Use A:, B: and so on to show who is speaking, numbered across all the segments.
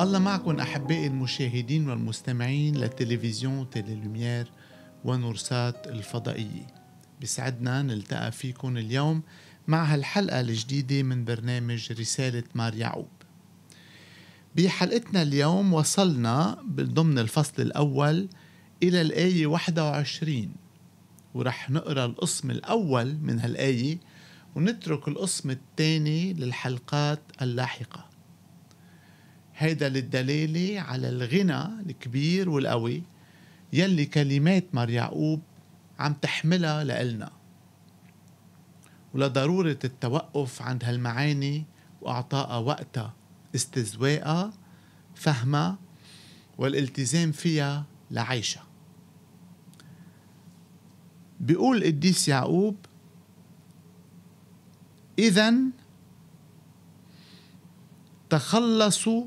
A: الله معكم أحبائي المشاهدين والمستمعين للتلفزيون تيلي لوميير ونورسات الفضائية بسعدنا نلتقى فيكم اليوم مع هالحلقة الجديدة من برنامج رسالة مار يعقوب بحلقتنا اليوم وصلنا ضمن الفصل الأول إلى الآية 21 ورح نقرأ القسم الأول من هالآية ونترك القسم الثاني للحلقات اللاحقه هيدا للدلالة على الغنى الكبير والقوي يلي كلمات مار يعقوب عم تحملها لإلنا ولضرورة التوقف عند هالمعاني وإعطائها وقتها استزواقها فهمها والالتزام فيها لعيشها بيقول القديس يعقوب إذا تخلصوا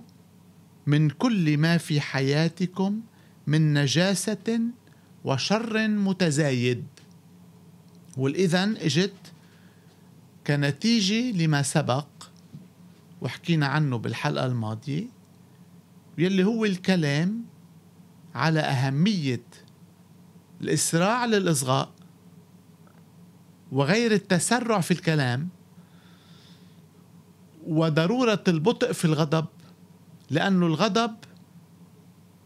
A: من كل ما في حياتكم من نجاسة وشر متزايد والإذن إجت كنتيجة لما سبق وحكينا عنه بالحلقة الماضية يلي هو الكلام على أهمية الإسراع للإصغاء وغير التسرع في الكلام وضرورة البطء في الغضب لأن الغضب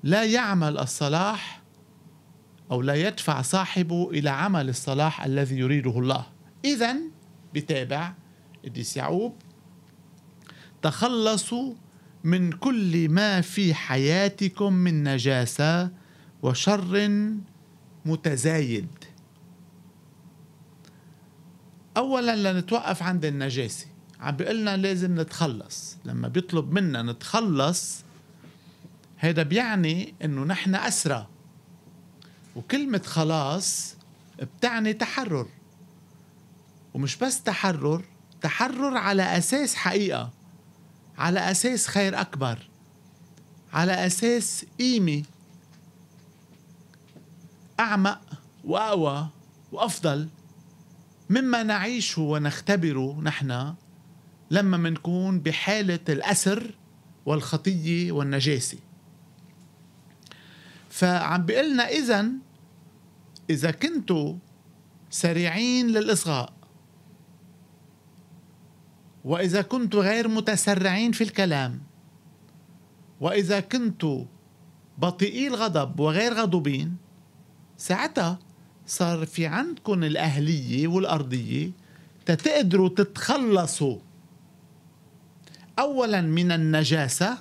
A: لا يعمل الصلاح أو لا يدفع صاحبه إلى عمل الصلاح الذي يريده الله إذا بتابع إديس يعقوب تخلصوا من كل ما في حياتكم من نجاسة وشر متزايد أولا لنتوقف عند النجاسة عم لنا لازم نتخلص لما بيطلب منا نتخلص هذا بيعني انه نحن اسرى وكلمة خلاص بتعني تحرر ومش بس تحرر تحرر على اساس حقيقة على اساس خير اكبر على اساس قيمة اعمق واقوى وافضل مما نعيشه ونختبره نحن لما منكون بحالة الأسر والخطية والنجاسة فعم بيقلنا إذا إذا كنتوا سريعين للإصغاء وإذا كنتوا غير متسرعين في الكلام وإذا كنتوا بطيئي الغضب وغير غضوبين ساعتها صار في عندكم الأهلية والأرضية تتقدروا تتخلصوا أولا من النجاسة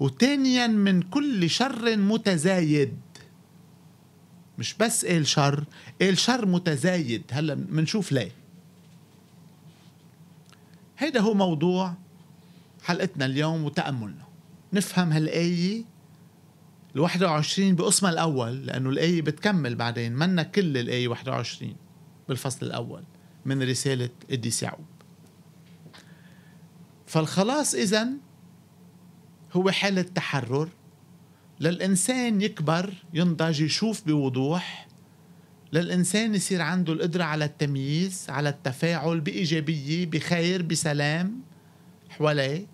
A: وثانيا من كل شر متزايد مش بس قال شر قال شر متزايد هلا بنشوف ليه هيدا هو موضوع حلقتنا اليوم وتأملنا نفهم هالآية ال 21 بقسمها الأول لأنه الآية بتكمل بعدين منا كل الآية 21 بالفصل الأول من رسالة الدي يعقوب فالخلاص إذا هو حالة تحرر للإنسان يكبر ينضج يشوف بوضوح للإنسان يصير عنده القدرة على التمييز على التفاعل بإيجابية بخير بسلام حواليه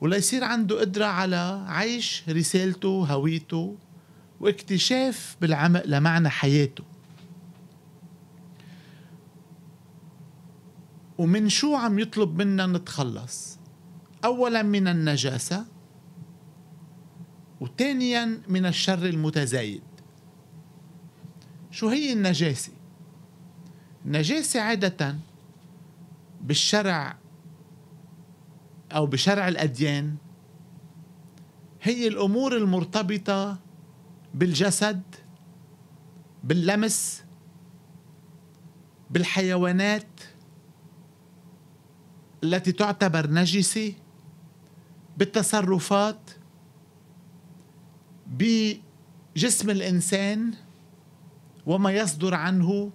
A: وليصير عنده قدرة على عيش رسالته هويته واكتشاف بالعمق لمعنى حياته ومن شو عم يطلب منا نتخلص أولا من النجاسة وثانيا من الشر المتزايد شو هي النجاسة؟ النجاسة عادة بالشرع أو بشرع الأديان هي الأمور المرتبطة بالجسد باللمس بالحيوانات التي تعتبر نجسة بالتصرفات بجسم الإنسان وما يصدر عنه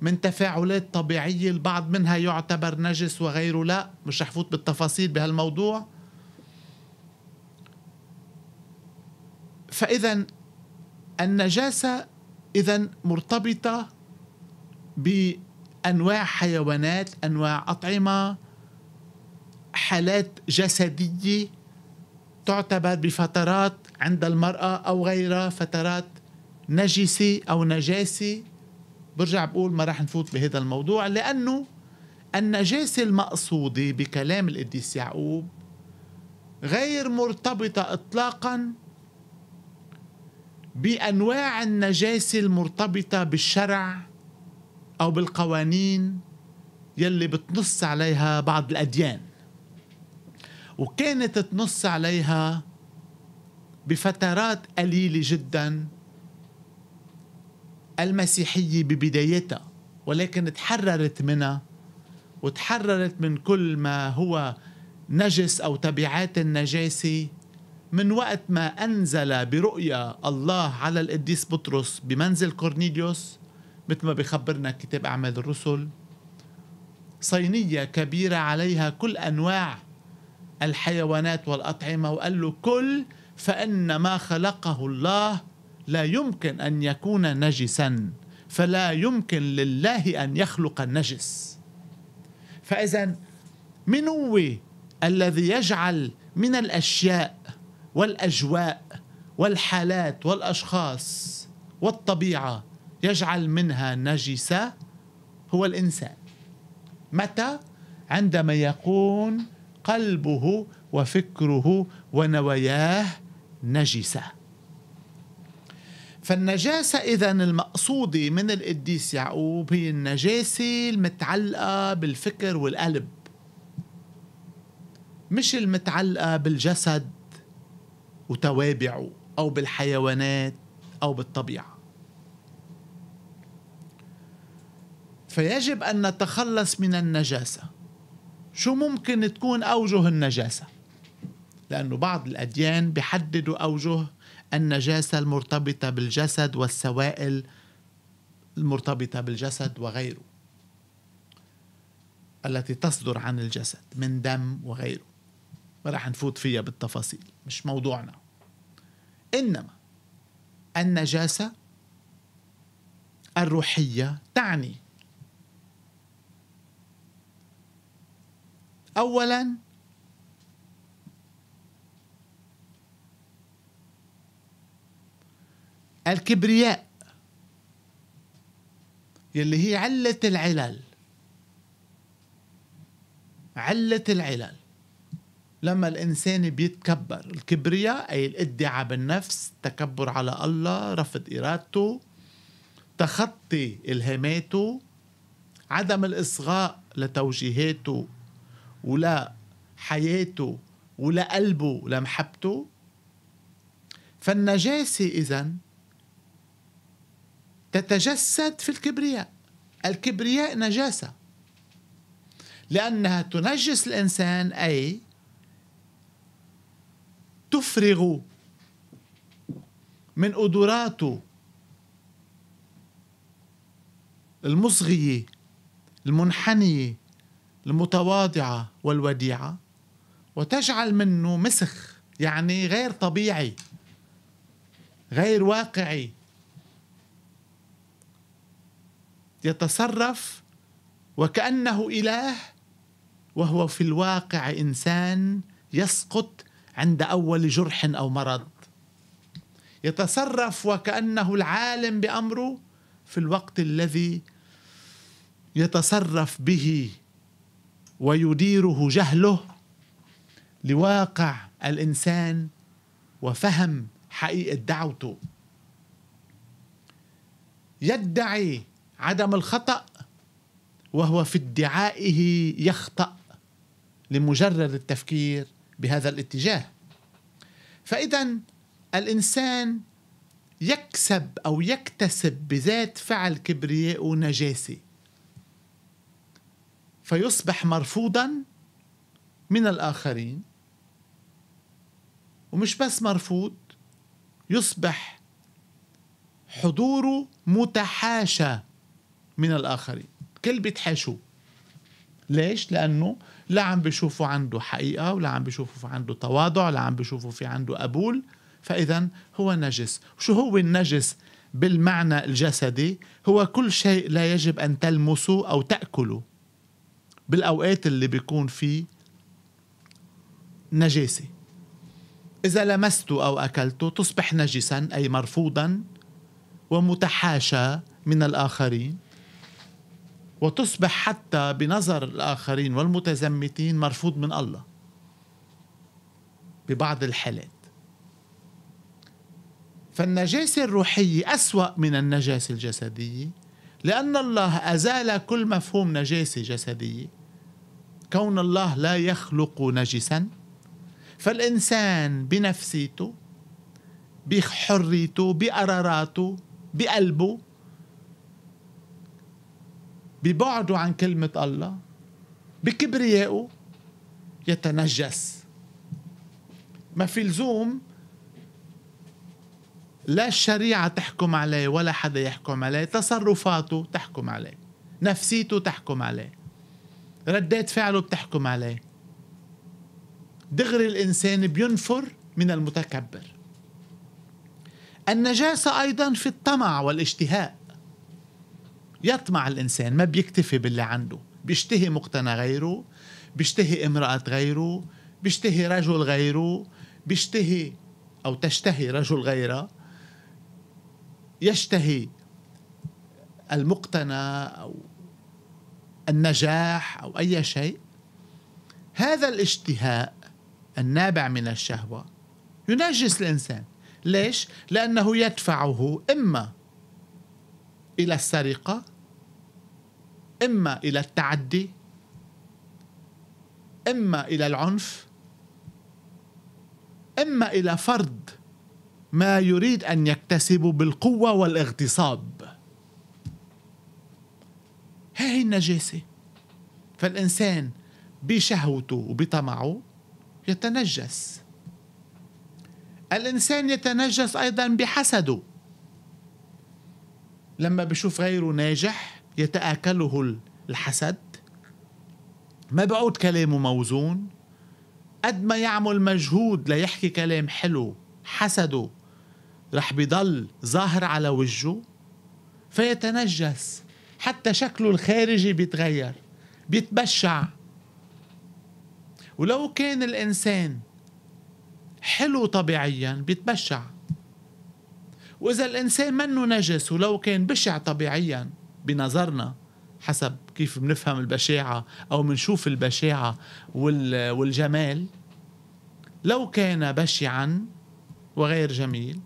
A: من تفاعلات طبيعية البعض منها يعتبر نجس وغيره لا مش رح فوت بالتفاصيل بهالموضوع فإذا النجاسة إذا مرتبطة ب انواع حيوانات انواع اطعمه حالات جسديه تعتبر بفترات عند المراه او غيرها فترات نجسه او نجاسه برجع بقول ما راح نفوت بهذا الموضوع لانه النجاسه المقصوده بكلام القديس يعقوب غير مرتبطه اطلاقا بانواع النجاسه المرتبطه بالشرع أو بالقوانين يلي بتنص عليها بعض الأديان وكانت تنص عليها بفترات قليلة جدا المسيحية ببدايتها ولكن تحررت منها وتحررت من كل ما هو نجس أو تبعات النجاسة من وقت ما أنزل برؤيا الله على القديس بطرس بمنزل كورنيليوس مثل ما بخبرنا كتاب أعمال الرسل صينية كبيرة عليها كل أنواع الحيوانات والأطعمة وقال له كل فإن ما خلقه الله لا يمكن أن يكون نجسا فلا يمكن لله أن يخلق النجس فإذا من هو الذي يجعل من الأشياء والأجواء والحالات والأشخاص والطبيعة يجعل منها نجسة هو الإنسان متى؟ عندما يكون قلبه وفكره ونواياه نجسة فالنجاسة إذا المقصودة من القديس يعقوب هي النجاسة المتعلقة بالفكر والقلب مش المتعلقة بالجسد وتوابعه أو بالحيوانات أو بالطبيعة فيجب أن نتخلص من النجاسة شو ممكن تكون أوجه النجاسة لأنه بعض الأديان بيحددوا أوجه النجاسة المرتبطة بالجسد والسوائل المرتبطة بالجسد وغيره التي تصدر عن الجسد من دم وغيره ما رح نفوت فيها بالتفاصيل مش موضوعنا إنما النجاسة الروحية تعني اولا الكبرياء يلي هي علة العلل علة العلل لما الإنسان بيتكبر الكبرياء أي الادعاء بالنفس تكبر على الله رفض إرادته تخطي إلهاماته عدم الإصغاء لتوجيهاته ولا حياته ولا قلبه ولا محبته فالنجاسة إذا تتجسد في الكبرياء الكبرياء نجاسة لأنها تنجس الإنسان أي تفرغ من قدراته المصغية المنحنية المتواضعة والوديعة وتجعل منه مسخ يعني غير طبيعي غير واقعي يتصرف وكأنه إله وهو في الواقع إنسان يسقط عند أول جرح أو مرض يتصرف وكأنه العالم بأمره في الوقت الذي يتصرف به ويديره جهله لواقع الانسان وفهم حقيقه دعوته يدعي عدم الخطا وهو في ادعائه يخطا لمجرد التفكير بهذا الاتجاه فاذا الانسان يكسب او يكتسب بذات فعل كبرياء نجاسه فيصبح مرفوضا من الآخرين ومش بس مرفوض يصبح حضوره متحاشى من الآخرين كل بيتحاشوه ليش؟ لأنه لا عم بيشوفوا عنده حقيقة ولا عم بيشوفوا في عنده تواضع لا عم بيشوفوا في عنده قبول فإذا هو نجس شو هو النجس بالمعنى الجسدي هو كل شيء لا يجب أن تلمسه أو تأكله بالاوقات اللي بيكون فيه نجاسه اذا لمسته او اكلته تصبح نجسا اي مرفوضا ومتحاشى من الاخرين وتصبح حتى بنظر الاخرين والمتزمتين مرفوض من الله ببعض الحالات فالنجاسه الروحيه اسوا من النجاسه الجسديه لان الله ازال كل مفهوم نجاسه جسديه كون الله لا يخلق نجسا فالإنسان بنفسيته بحريته بقراراته بقلبه ببعده عن كلمة الله بكبريائه يتنجس ما في لزوم لا الشريعة تحكم عليه ولا حدا يحكم عليه تصرفاته تحكم عليه نفسيته تحكم عليه ردات فعله بتحكم عليه دغري الإنسان بينفر من المتكبر النجاسة أيضا في الطمع والاشتهاء يطمع الإنسان ما بيكتفي باللي عنده بيشتهي مقتنى غيره بيشتهي امرأة غيره بيشتهي رجل غيره بيشتهي أو تشتهي رجل غيره يشتهي المقتنى أو النجاح او اي شيء هذا الاشتهاء النابع من الشهوه ينجس الانسان ليش لانه يدفعه اما الى السرقه اما الى التعدي اما الى العنف اما الى فرض ما يريد ان يكتسبه بالقوه والاغتصاب ها هي النجاسة فالإنسان بشهوته وبطمعه يتنجس الإنسان يتنجس أيضا بحسده لما بشوف غيره ناجح يتآكله الحسد ما بعود كلامه موزون قد ما يعمل مجهود ليحكي كلام حلو حسده رح بضل ظاهر على وجهه فيتنجس حتى شكله الخارجي بيتغير بيتبشع ولو كان الإنسان حلو طبيعيا بيتبشع وإذا الإنسان منه نجس ولو كان بشع طبيعيا بنظرنا حسب كيف بنفهم البشاعة أو منشوف البشاعة والجمال لو كان بشعا وغير جميل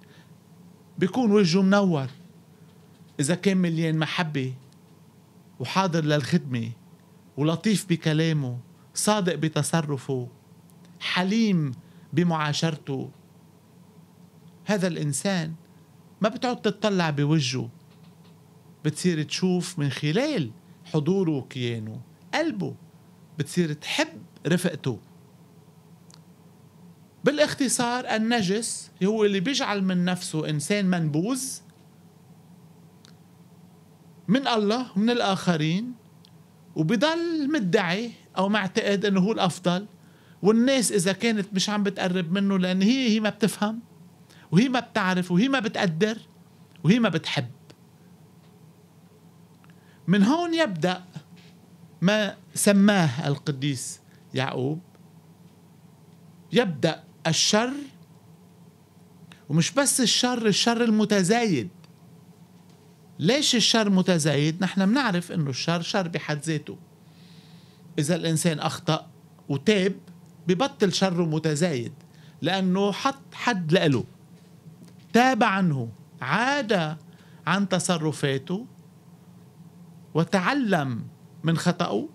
A: بيكون وجهه منور إذا كان مليان محبة وحاضر للخدمة ولطيف بكلامه صادق بتصرفه حليم بمعاشرته هذا الإنسان ما بتعود تطلع بوجهه بتصير تشوف من خلال حضوره وكيانه قلبه بتصير تحب رفقته بالاختصار النجس هو اللي بيجعل من نفسه إنسان منبوذ من الله ومن الآخرين وبضل مدعي أو معتقد أنه هو الأفضل والناس إذا كانت مش عم بتقرب منه لأن هي هي ما بتفهم وهي ما بتعرف وهي ما بتقدر وهي ما بتحب من هون يبدأ ما سماه القديس يعقوب يبدأ الشر ومش بس الشر الشر المتزايد ليش الشر متزايد نحن بنعرف انه الشر شر بحد ذاته اذا الانسان اخطا وتاب ببطل شره متزايد لانه حط حد لإله تاب عنه عاد عن تصرفاته وتعلم من خطأه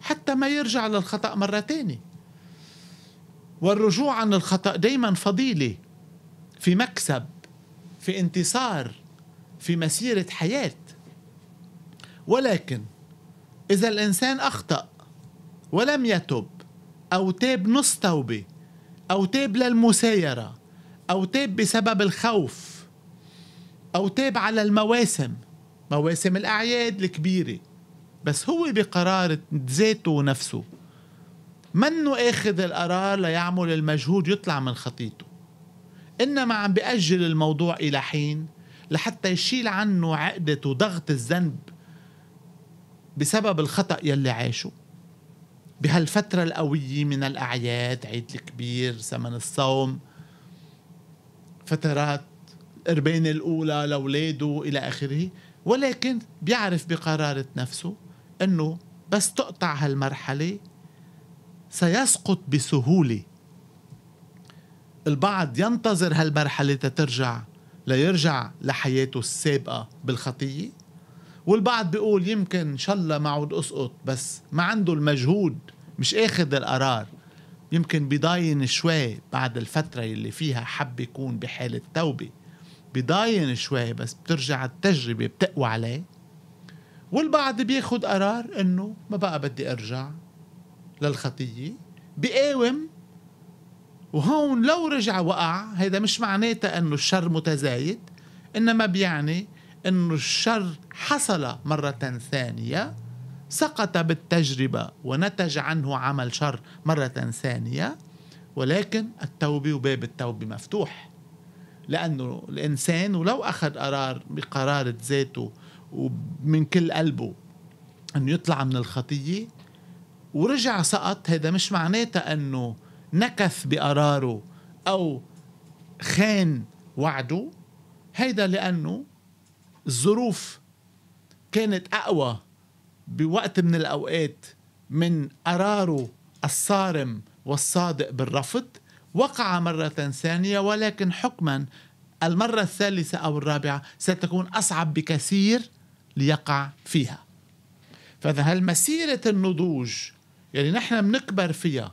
A: حتى ما يرجع للخطأ مرة تانية والرجوع عن الخطأ دايما فضيلة في مكسب في انتصار في مسيرة حياة ولكن إذا الإنسان أخطأ ولم يتب أو تاب نص توبة أو تاب للمسايرة أو تاب بسبب الخوف أو تاب على المواسم مواسم الأعياد الكبيرة بس هو بقرار ذاته ونفسه منه اخذ القرار ليعمل المجهود يطلع من خطيته انما عم بأجل الموضوع الى حين لحتى يشيل عنه عقدة وضغط الذنب بسبب الخطأ يلي عاشه بهالفترة القوية من الأعياد عيد الكبير زمن الصوم فترات القربانة الأولى لأولاده إلى آخره ولكن بيعرف بقرارة نفسه أنه بس تقطع هالمرحلة سيسقط بسهولة البعض ينتظر هالمرحلة تترجع ليرجع لحياته السابقة بالخطية والبعض بيقول يمكن إن شاء الله ما عود أسقط بس ما عنده المجهود مش آخذ القرار يمكن بضاين شوي بعد الفترة اللي فيها حب يكون بحالة توبة بضاين شوي بس بترجع التجربة بتقوى عليه والبعض بياخد قرار انه ما بقى بدي ارجع للخطية بقاوم وهون لو رجع وقع هذا مش معناتها انه الشر متزايد انما بيعني انه الشر حصل مرة ثانية سقط بالتجربة ونتج عنه عمل شر مرة ثانية ولكن التوبة وباب التوبة مفتوح لأنه الإنسان ولو أخذ قرار بقرارة ذاته ومن كل قلبه أنه يطلع من الخطية ورجع سقط هذا مش معناتها أنه نكث بقراره أو خان وعده هيدا لأنه الظروف كانت أقوى بوقت من الأوقات من قراره الصارم والصادق بالرفض وقع مرة ثانية ولكن حكما المرة الثالثة أو الرابعة ستكون أصعب بكثير ليقع فيها فإذا مسيرة النضوج يعني نحن بنكبر فيها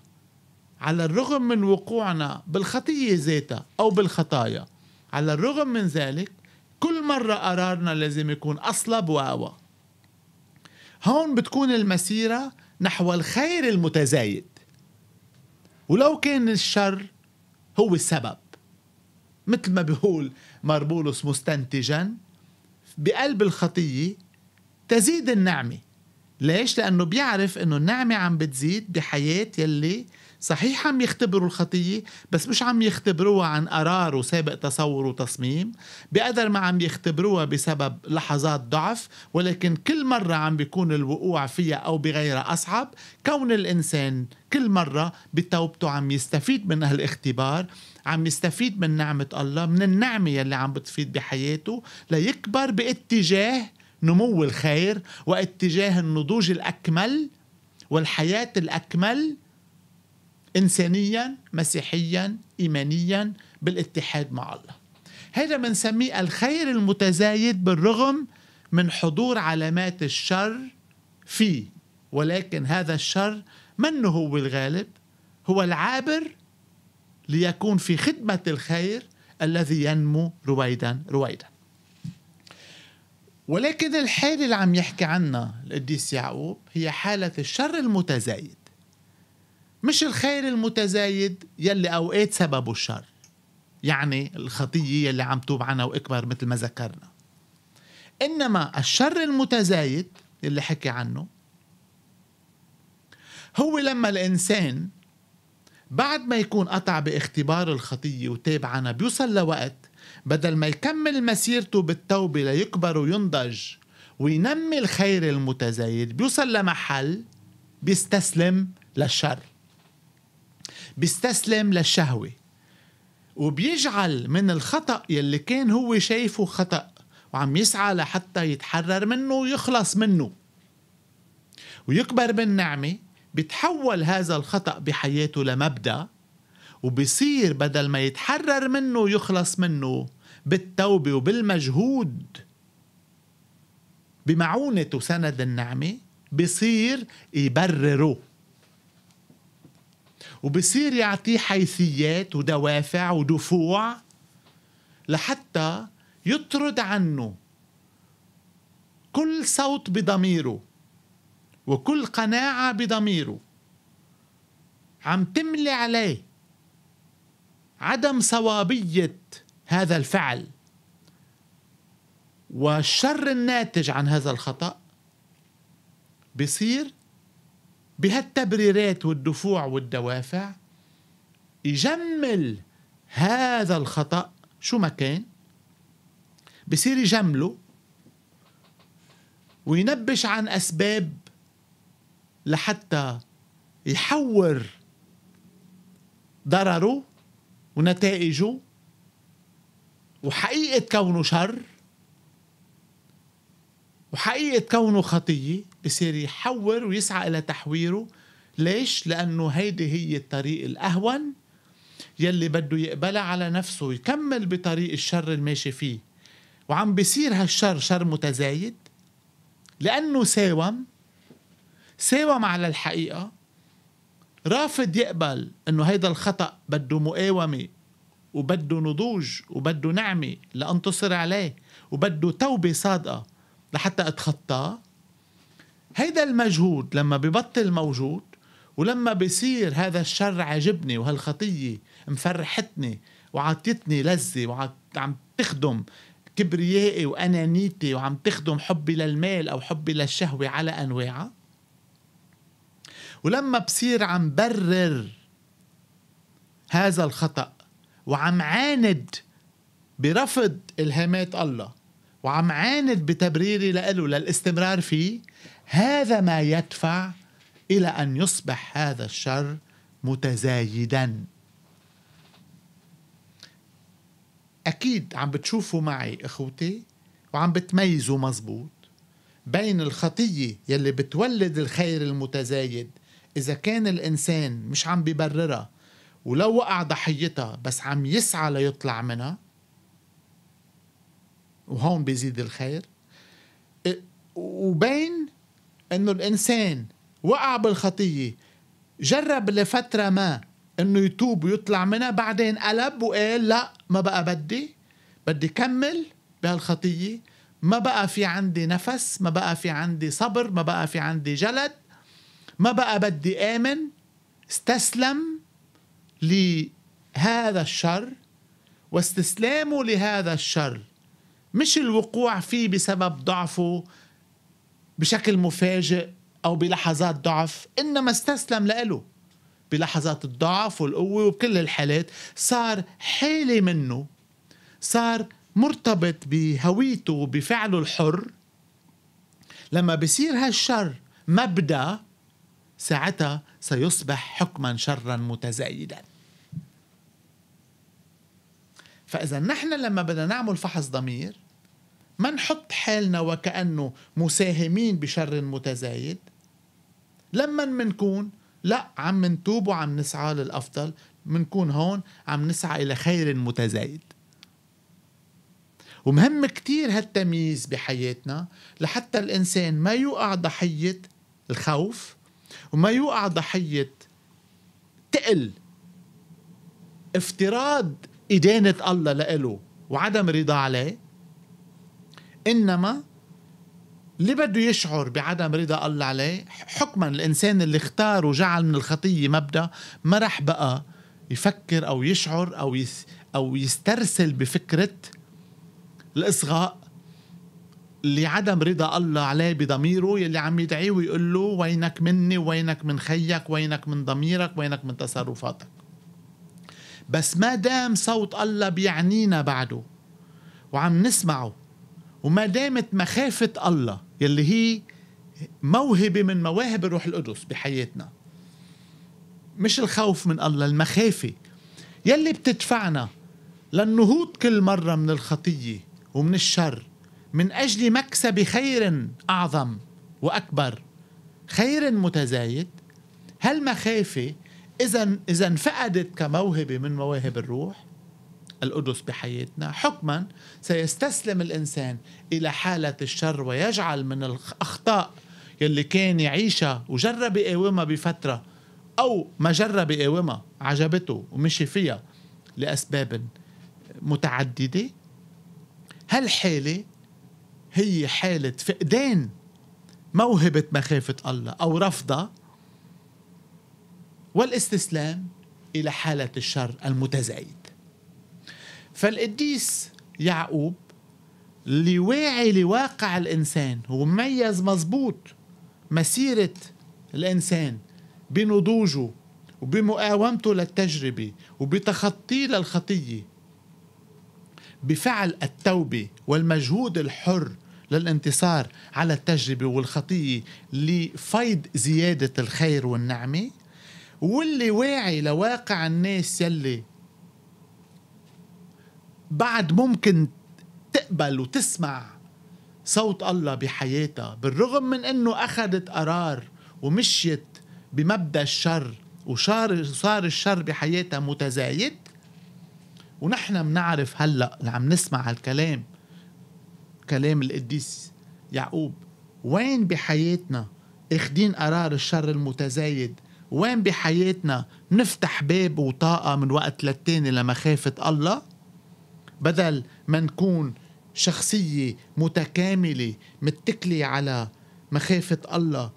A: على الرغم من وقوعنا بالخطية ذاتها أو بالخطايا على الرغم من ذلك كل مرة قرارنا لازم يكون أصلب وأقوى هون بتكون المسيرة نحو الخير المتزايد ولو كان الشر هو السبب مثل ما بيقول مربولوس مستنتجا بقلب الخطية تزيد النعمة ليش؟ لأنه بيعرف أنه النعمة عم بتزيد بحياة يلي صحيح عم يختبروا الخطية بس مش عم يختبروها عن قرار وسابق تصور وتصميم بقدر ما عم يختبروها بسبب لحظات ضعف ولكن كل مرة عم بيكون الوقوع فيها أو بغيرها أصعب كون الإنسان كل مرة بتوبته عم يستفيد من هالاختبار عم يستفيد من نعمة الله من النعمة يلي عم بتفيد بحياته ليكبر باتجاه نمو الخير واتجاه النضوج الأكمل والحياة الأكمل إنسانيا مسيحيا إيمانيا بالاتحاد مع الله هذا بنسميه الخير المتزايد بالرغم من حضور علامات الشر فيه ولكن هذا الشر من هو الغالب هو العابر ليكون في خدمة الخير الذي ينمو رويدا رويدا ولكن الحالة اللي عم يحكي عنها القديس يعقوب هي حالة الشر المتزايد مش الخير المتزايد يلي أوقات سببه الشر يعني الخطية يلي عم توب عنها وإكبر مثل ما ذكرنا إنما الشر المتزايد اللي حكي عنه هو لما الإنسان بعد ما يكون قطع باختبار الخطية وتاب عنها بيوصل لوقت بدل ما يكمل مسيرته بالتوبة ليكبر وينضج وينمي الخير المتزايد بيوصل لمحل بيستسلم للشر بيستسلم للشهوة وبيجعل من الخطأ يلي كان هو شايفه خطأ وعم يسعى لحتى يتحرر منه ويخلص منه ويكبر بالنعمة بتحول هذا الخطأ بحياته لمبدأ وبصير بدل ما يتحرر منه ويخلص منه بالتوبة وبالمجهود بمعونة وسند النعمة بصير يبرره وبصير يعطيه حيثيات ودوافع ودفوع لحتى يطرد عنه كل صوت بضميره وكل قناعة بضميره عم تملي عليه عدم صوابية هذا الفعل والشر الناتج عن هذا الخطأ بصير بهالتبريرات والدفوع والدوافع يجمل هذا الخطأ شو ما كان بصير يجمله وينبش عن أسباب لحتى يحور ضرره ونتائجه وحقيقة كونه شر وحقيقة كونه خطية بصير يحور ويسعى إلى تحويره ليش؟ لأنه هيدي هي الطريق الأهون يلي بده يقبلها على نفسه ويكمل بطريق الشر الماشي فيه وعم بيصير هالشر شر متزايد لأنه ساوم ساوم على الحقيقة رافض يقبل انه هيدا الخطأ بده مقاومة وبده نضوج وبده نعمة لانتصر عليه وبده توبة صادقة لحتى اتخطاه هيدا المجهود لما ببطل موجود ولما بصير هذا الشر عجبني وهالخطية مفرحتني وعطيتني لذة وعم تخدم كبريائي وأنانيتي وعم تخدم حبي للمال أو حبي للشهوة على أنواعها ولما بصير عم برر هذا الخطأ وعم عاند برفض إلهامات الله وعم عاند بتبريري لإله للاستمرار فيه هذا ما يدفع الى ان يصبح هذا الشر متزايدا اكيد عم بتشوفوا معي اخوتي وعم بتميزوا مزبوط بين الخطيه يلي بتولد الخير المتزايد اذا كان الانسان مش عم ببررها ولو وقع ضحيتها بس عم يسعى ليطلع منها وهون بيزيد الخير وبين انه الانسان وقع بالخطيه جرب لفتره ما انه يتوب ويطلع منها بعدين قلب وقال لا ما بقى بدي بدي كمل بهالخطيه ما بقى في عندي نفس ما بقى في عندي صبر ما بقى في عندي جلد ما بقى بدي آمن استسلم لهذا الشر واستسلامه لهذا الشر مش الوقوع فيه بسبب ضعفه بشكل مفاجئ أو بلحظات ضعف إنما استسلم لإله بلحظات الضعف والقوة وبكل الحالات صار حالي منه صار مرتبط بهويته وبفعله الحر لما بصير هالشر مبدا ساعتها سيصبح حكما شرا متزايدا فاذا نحن لما بدنا نعمل فحص ضمير ما نحط حالنا وكأنه مساهمين بشر متزايد لما منكون لا عم نتوب وعم نسعى للأفضل منكون هون عم نسعى إلى خير متزايد ومهم كتير هالتمييز بحياتنا لحتى الإنسان ما يوقع ضحية الخوف وما يوقع ضحية تقل افتراض إدانة الله لإله وعدم رضا عليه انما اللي بده يشعر بعدم رضا الله عليه حكما الانسان اللي اختار وجعل من الخطيه مبدا ما راح بقى يفكر او يشعر او او يسترسل بفكره الاصغاء لعدم رضا الله عليه بضميره يلي عم يدعيه ويقول له وينك مني وينك من خيك وينك من ضميرك وينك من تصرفاتك بس ما دام صوت الله بيعنينا بعده وعم نسمعه وما دامت مخافة الله يلي هي موهبة من مواهب الروح القدس بحياتنا مش الخوف من الله المخافة يلي بتدفعنا للنهوض كل مرة من الخطية ومن الشر من أجل مكسب خير أعظم وأكبر خير متزايد هالمخافة إذا إذا انفقدت كموهبة من مواهب الروح القدس بحياتنا حكما سيستسلم الإنسان إلى حالة الشر ويجعل من الأخطاء يلي كان يعيشها وجرب يقاومها بفترة أو ما جرب يقاومها عجبته ومشي فيها لأسباب متعددة هالحالة هي حالة فقدان موهبة مخافة الله أو رفضها والاستسلام إلى حالة الشر المتزايد فالقديس يعقوب اللي واعي لواقع الإنسان وميز مزبوط مسيرة الإنسان بنضوجه وبمقاومته للتجربة وبتخطيه للخطية بفعل التوبة والمجهود الحر للانتصار على التجربة والخطية لفيض زيادة الخير والنعمة واللي واعي لواقع الناس يلي بعد ممكن تقبل وتسمع صوت الله بحياتها بالرغم من انه اخذت قرار ومشيت بمبدا الشر وصار صار الشر بحياتها متزايد ونحن بنعرف هلا اللي عم نسمع هالكلام كلام القديس يعقوب وين بحياتنا اخدين قرار الشر المتزايد وين بحياتنا نفتح باب وطاقة من وقت للتاني لمخافة الله بدل ما نكون شخصية متكاملة متكلة على مخافة الله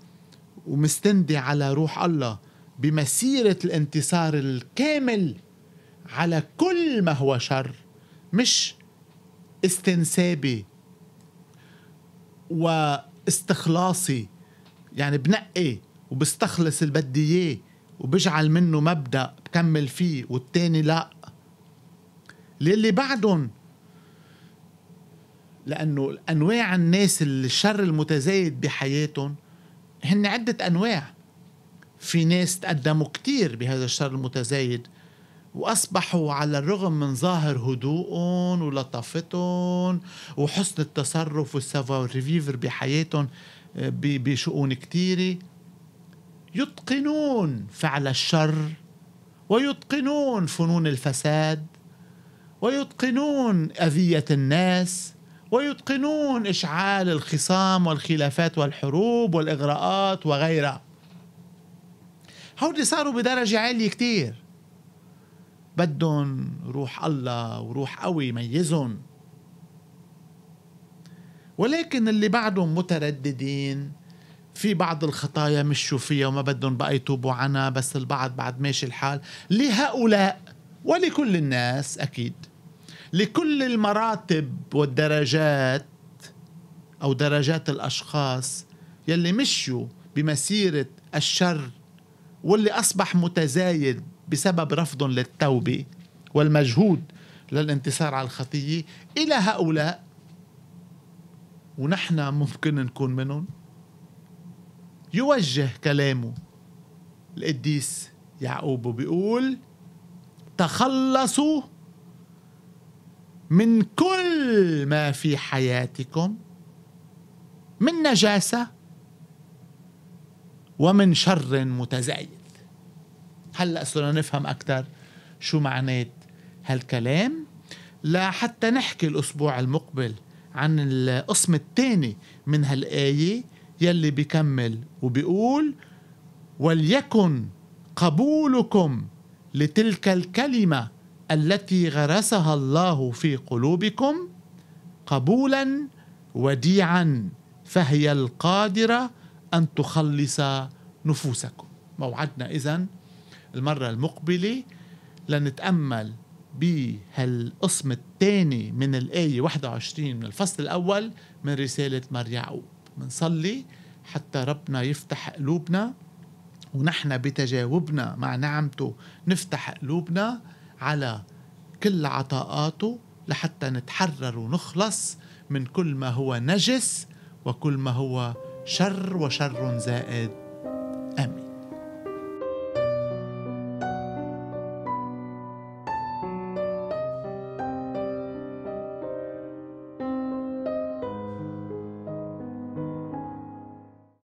A: ومستندة على روح الله بمسيرة الانتصار الكامل على كل ما هو شر مش استنسابي واستخلاصي يعني بنقي وبستخلص اللي بدي اياه وبجعل منه مبدا بكمل فيه والتاني لا للي بعدهم لانه انواع الناس الشر المتزايد بحياتهم هن عده انواع في ناس تقدموا كتير بهذا الشر المتزايد واصبحوا على الرغم من ظاهر هدوءهم ولطافتهم وحسن التصرف والسافور ريفيفر بحياتهم آه، بشؤون كتيره يتقنون فعل الشر ويتقنون فنون الفساد ويتقنون اذيه الناس ويتقنون اشعال الخصام والخلافات والحروب والاغراءات وغيرها هودي صاروا بدرجه عاليه كتير بدهم روح الله وروح قوي يميزهم ولكن اللي بعدهم مترددين في بعض الخطايا مشوا فيها وما بدهم بقى يتوبوا عنها بس البعض بعد ماشي الحال لهؤلاء ولكل الناس اكيد لكل المراتب والدرجات أو درجات الأشخاص يلي مشوا بمسيرة الشر واللي أصبح متزايد بسبب رفضهم للتوبة والمجهود للانتصار على الخطية إلى هؤلاء ونحن ممكن نكون منهم يوجه كلامه القديس يعقوب وبيقول تخلصوا من كل ما في حياتكم من نجاسة ومن شر متزايد هلأ صرنا نفهم أكثر شو معنات هالكلام لحتى نحكي الأسبوع المقبل عن القسم الثاني من هالآية يلي بيكمل وبيقول وليكن قبولكم لتلك الكلمه التي غرسها الله في قلوبكم قبولا وديعا فهي القادره ان تخلص نفوسكم موعدنا اذا المره المقبله لنتامل بهالقسم الثاني من الآية 21 من الفصل الأول من رسالة مر يعقوب منصلي حتى ربنا يفتح قلوبنا ونحن بتجاوبنا مع نعمته نفتح قلوبنا على كل عطاءاته لحتى نتحرر ونخلص من كل ما هو نجس وكل ما هو شر وشر زائد